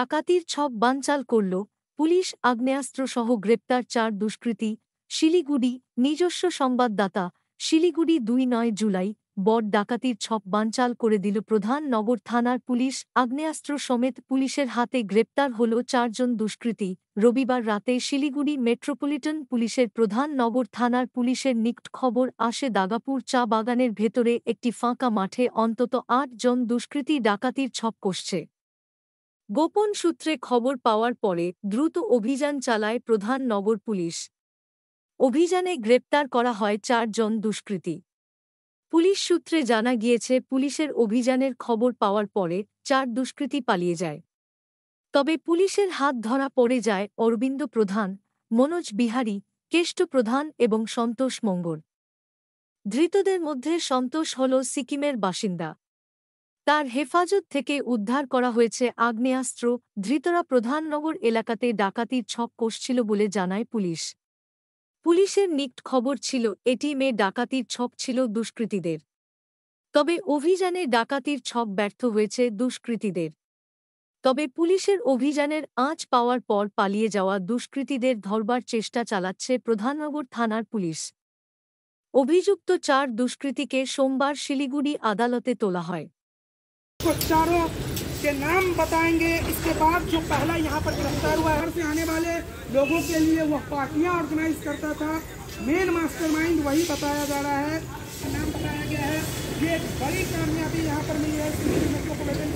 ডাকাতির ছব বানচাল করল পুলিশ আগ্নেয়াস্ত্রসহ গ্রেপ্তার চার দুষ্কৃতী শিলিগুড়ি নিজস্ব সংবাদদাতা শিলিগুড়ি দুই নয় জুলাই বট ডাকাতির ছপ বানচাল করে দিল প্রধান নগর থানার পুলিশ আগ্নেয়াস্ত্র সমেত পুলিশের হাতে গ্রেপ্তার হল চারজন দুষ্কৃতী রবিবার রাতে শিলিগুড়ি মেট্রোপলিটন পুলিশের প্রধান নগর থানার পুলিশের নিকট খবর আসে দাগাপুর চা বাগানের ভেতরে একটি ফাঁকা মাঠে অন্তত আট জন দুষ্কৃতী ডাকাতির ছপ কষছে গোপন সূত্রে খবর পাওয়ার পরে দ্রুত অভিযান চালায় প্রধান নগর পুলিশ অভিযানে গ্রেপ্তার করা হয় চারজন দুষ্কৃতী পুলিশ সূত্রে জানা গিয়েছে পুলিশের অভিযানের খবর পাওয়ার পরে চার দুষ্কৃতী পালিয়ে যায় তবে পুলিশের হাত ধরা পড়ে যায় অরবিন্দ প্রধান মনোজ বিহারী কেষ্ট প্রধান এবং সন্তোষ মঙ্গল ধৃতদের মধ্যে সন্তোষ হল সিকিমের বাসিন্দা তার হেফাজত থেকে উদ্ধার করা হয়েছে আগ্নেয়াস্ত্র ধৃতরা প্রধাননগর এলাকাতে ডাকাতির ছক কষছিল বলে জানায় পুলিশ পুলিশের নিকট খবর ছিল এটি মেয়ে ডাকাতির ছক ছিল দুষ্কৃতীদের তবে অভিযানে ডাকাতির ছক ব্যর্থ হয়েছে দুষ্কৃতীদের তবে পুলিশের অভিযানের আঁচ পাওয়ার পর পালিয়ে যাওয়া দুষ্কৃতীদের ধরবার চেষ্টা চালাচ্ছে প্রধাননগর থানার পুলিশ অভিযুক্ত চার দুষ্কৃতীকে সোমবার শিলিগুড়ি আদালতে তোলা হয় चारों के नाम बताएंगे इसके बाद जो पहला यहाँ पर गिरफ्तार हुआ है से आने वाले लोगों के लिए वह पार्टियाँ ऑर्गेनाइज करता था मेन मास्टरमाइंड वही बताया जा रहा है नाम बताया गया है ये एक बड़ी कामयाबी यहाँ पर मिली है मेट्रोपोलिटन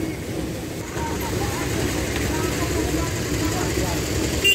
की